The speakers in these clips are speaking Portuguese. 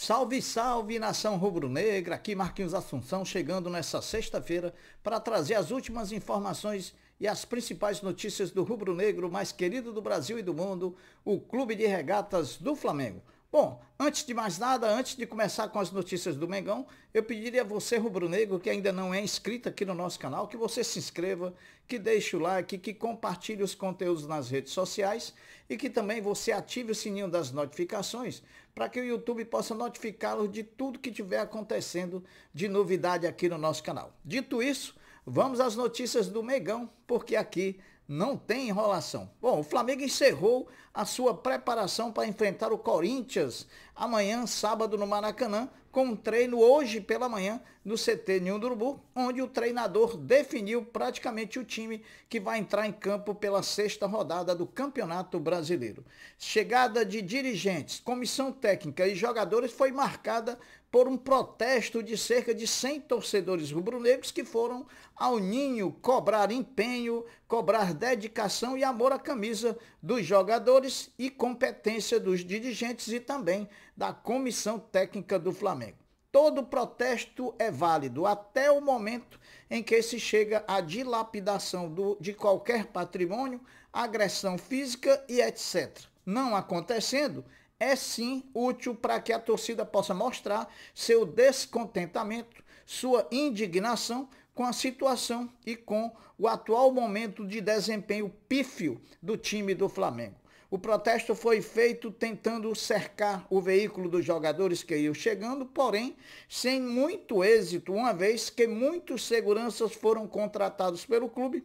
Salve, salve nação rubro-negra! Aqui Marquinhos Assunção chegando nesta sexta-feira para trazer as últimas informações e as principais notícias do rubro-negro mais querido do Brasil e do mundo, o Clube de Regatas do Flamengo. Bom, antes de mais nada, antes de começar com as notícias do Mengão, eu pediria a você, rubro-negro, que ainda não é inscrito aqui no nosso canal, que você se inscreva, que deixe o like, que compartilhe os conteúdos nas redes sociais e que também você ative o sininho das notificações para que o YouTube possa notificá lo de tudo que estiver acontecendo de novidade aqui no nosso canal. Dito isso, vamos às notícias do Mengão, porque aqui não tem enrolação. Bom, o Flamengo encerrou a sua preparação para enfrentar o Corinthians amanhã, sábado, no Maracanã, com um treino hoje pela manhã no CT Ninho do Urubu, onde o treinador definiu praticamente o time que vai entrar em campo pela sexta rodada do Campeonato Brasileiro. Chegada de dirigentes, comissão técnica e jogadores foi marcada por um protesto de cerca de 100 torcedores rubro-negros que foram ao Ninho cobrar empenho, cobrar dedicação e amor à camisa dos jogadores e competência dos dirigentes e também da comissão técnica do Flamengo. Todo protesto é válido até o momento em que se chega à dilapidação do, de qualquer patrimônio, agressão física e etc. Não acontecendo, é sim útil para que a torcida possa mostrar seu descontentamento, sua indignação com a situação e com o atual momento de desempenho pífio do time do Flamengo. O protesto foi feito tentando cercar o veículo dos jogadores que iam chegando, porém, sem muito êxito, uma vez que muitos seguranças foram contratados pelo clube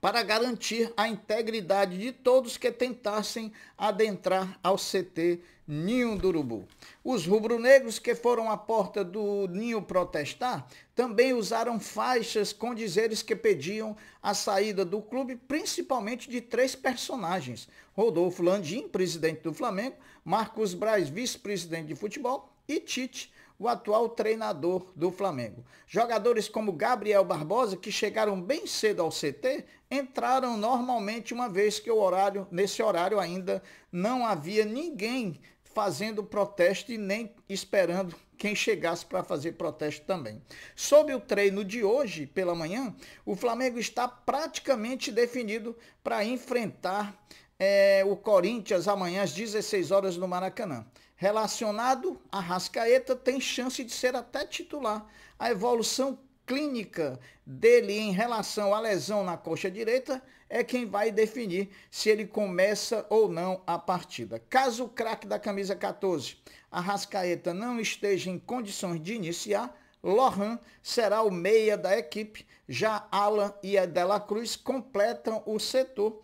para garantir a integridade de todos que tentassem adentrar ao CT Ninho do Urubu. Os rubro-negros que foram à porta do ninho protestar também usaram faixas com dizeres que pediam a saída do clube, principalmente de três personagens: Rodolfo Landim, presidente do Flamengo, Marcos Braz, vice-presidente de futebol, e Tite, o atual treinador do Flamengo. Jogadores como Gabriel Barbosa, que chegaram bem cedo ao CT, entraram normalmente uma vez que o horário, nesse horário ainda não havia ninguém fazendo protesto e nem esperando quem chegasse para fazer protesto também. Sobre o treino de hoje pela manhã, o Flamengo está praticamente definido para enfrentar é, o Corinthians amanhã às 16 horas no Maracanã relacionado a Rascaeta tem chance de ser até titular. A evolução clínica dele em relação à lesão na coxa direita é quem vai definir se ele começa ou não a partida. Caso o craque da camisa 14, a Rascaeta não esteja em condições de iniciar, Lohan será o meia da equipe, já Alan e Adela Cruz completam o setor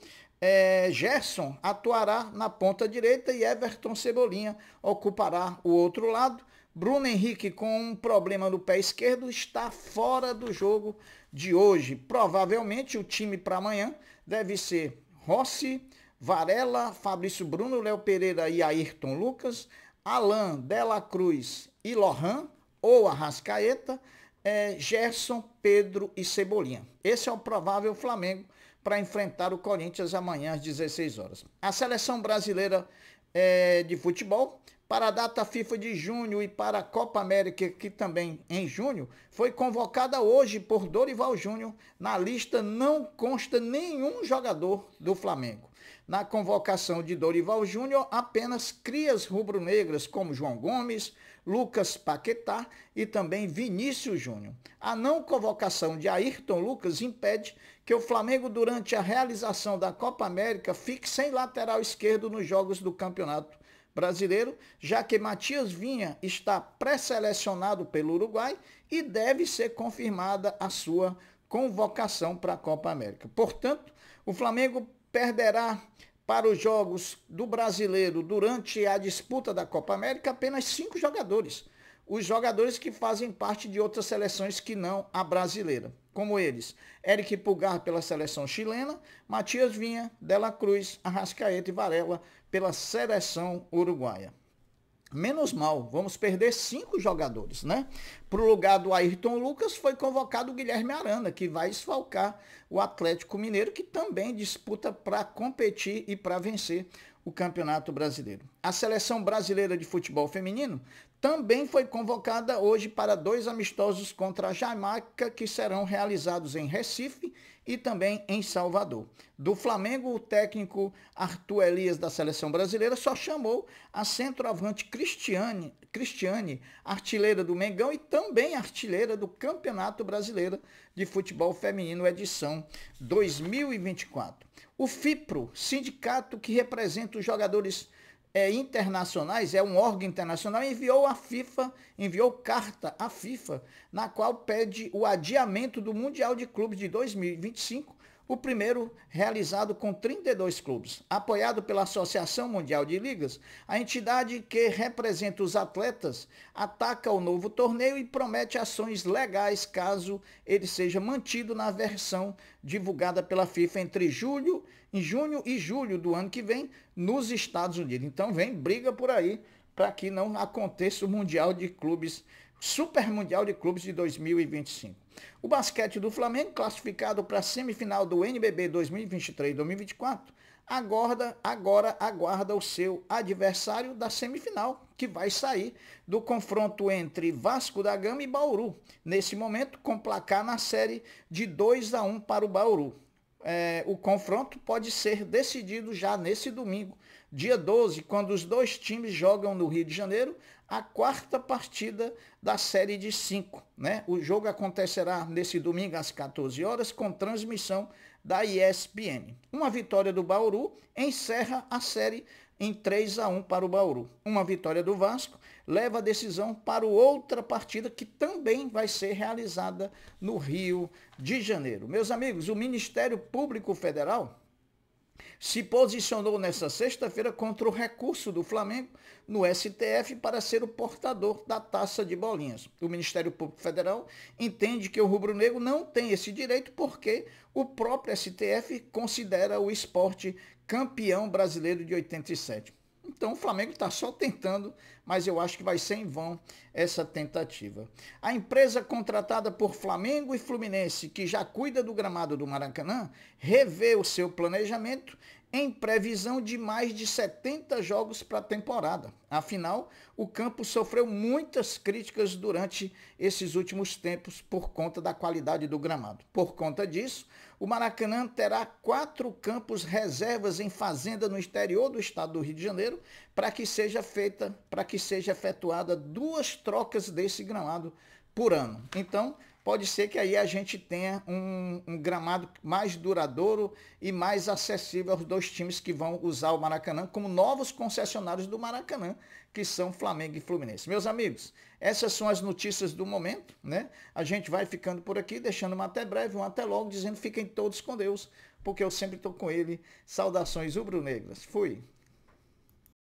é, Gerson atuará na ponta direita e Everton Cebolinha ocupará o outro lado. Bruno Henrique, com um problema no pé esquerdo, está fora do jogo de hoje. Provavelmente o time para amanhã deve ser Rossi, Varela, Fabrício Bruno, Léo Pereira e Ayrton Lucas, Alain, Dela Cruz e Lohan, ou Arrascaeta, é, Gerson, Pedro e Cebolinha. Esse é o provável Flamengo para enfrentar o Corinthians amanhã às 16 horas. A seleção brasileira é, de futebol para a data FIFA de junho e para a Copa América, que também em junho, foi convocada hoje por Dorival Júnior. Na lista não consta nenhum jogador do Flamengo. Na convocação de Dorival Júnior, apenas crias rubro-negras como João Gomes, Lucas Paquetá e também Vinícius Júnior. A não convocação de Ayrton Lucas impede que o Flamengo, durante a realização da Copa América, fique sem lateral esquerdo nos jogos do campeonato brasileiro, já que Matias Vinha está pré-selecionado pelo Uruguai e deve ser confirmada a sua convocação para a Copa América. Portanto, o Flamengo perderá para os jogos do brasileiro durante a disputa da Copa América apenas cinco jogadores os jogadores que fazem parte de outras seleções que não a brasileira, como eles, Eric Pulgar pela seleção chilena, Matias Vinha, Dela Cruz, Arrascaeta e Varela pela seleção uruguaia. Menos mal, vamos perder cinco jogadores, né? Para o lugar do Ayrton Lucas foi convocado o Guilherme Arana, que vai esfalcar o Atlético Mineiro, que também disputa para competir e para vencer o Campeonato Brasileiro. A seleção brasileira de futebol feminino também foi convocada hoje para dois amistosos contra a Jamaica, que serão realizados em Recife e também em Salvador. Do Flamengo, o técnico Arthur Elias da seleção brasileira só chamou a centroavante Cristiane, Cristiane artilheira do Mengão e também artilheira do Campeonato Brasileiro de Futebol Feminino, edição 2024. O FIPRO, sindicato que representa os jogadores é, internacionais, é um órgão internacional, enviou a FIFA, enviou carta à FIFA, na qual pede o adiamento do Mundial de Clubes de 2025 o primeiro, realizado com 32 clubes, apoiado pela Associação Mundial de Ligas, a entidade que representa os atletas ataca o novo torneio e promete ações legais caso ele seja mantido na versão divulgada pela FIFA entre julho, em junho e julho do ano que vem nos Estados Unidos. Então vem briga por aí para que não aconteça o Mundial de Clubes, Super Mundial de Clubes de 2025. O basquete do Flamengo, classificado para a semifinal do NBB 2023-2024, agora, agora aguarda o seu adversário da semifinal, que vai sair do confronto entre Vasco da Gama e Bauru. Nesse momento, com placar na série de 2 a 1 para o Bauru é, o confronto pode ser decidido já nesse domingo, dia 12, quando os dois times jogam no Rio de Janeiro a quarta partida da série de cinco. Né? O jogo acontecerá nesse domingo às 14 horas, com transmissão da ESPN. Uma vitória do Bauru encerra a série em 3 a 1 para o Bauru. Uma vitória do Vasco leva a decisão para outra partida que também vai ser realizada no Rio de Janeiro. Meus amigos, o Ministério Público Federal se posicionou nesta sexta-feira contra o recurso do Flamengo no STF para ser o portador da taça de bolinhas. O Ministério Público Federal entende que o rubro-negro não tem esse direito porque o próprio STF considera o esporte campeão brasileiro de 87. Então o Flamengo está só tentando, mas eu acho que vai ser em vão essa tentativa. A empresa contratada por Flamengo e Fluminense, que já cuida do gramado do Maracanã, revê o seu planejamento em previsão de mais de 70 jogos para a temporada. Afinal, o campo sofreu muitas críticas durante esses últimos tempos por conta da qualidade do gramado. Por conta disso, o Maracanã terá quatro campos reservas em fazenda no exterior do estado do Rio de Janeiro para que seja feita, para que seja efetuada duas trocas desse gramado por ano. Então, pode ser que aí a gente tenha um, um, gramado mais duradouro e mais acessível aos dois times que vão usar o Maracanã como novos concessionários do Maracanã, que são Flamengo e Fluminense. Meus amigos, essas são as notícias do momento, né? A gente vai ficando por aqui, deixando uma até breve, um até logo, dizendo fiquem todos com Deus, porque eu sempre estou com ele. Saudações rubro-negras. Fui.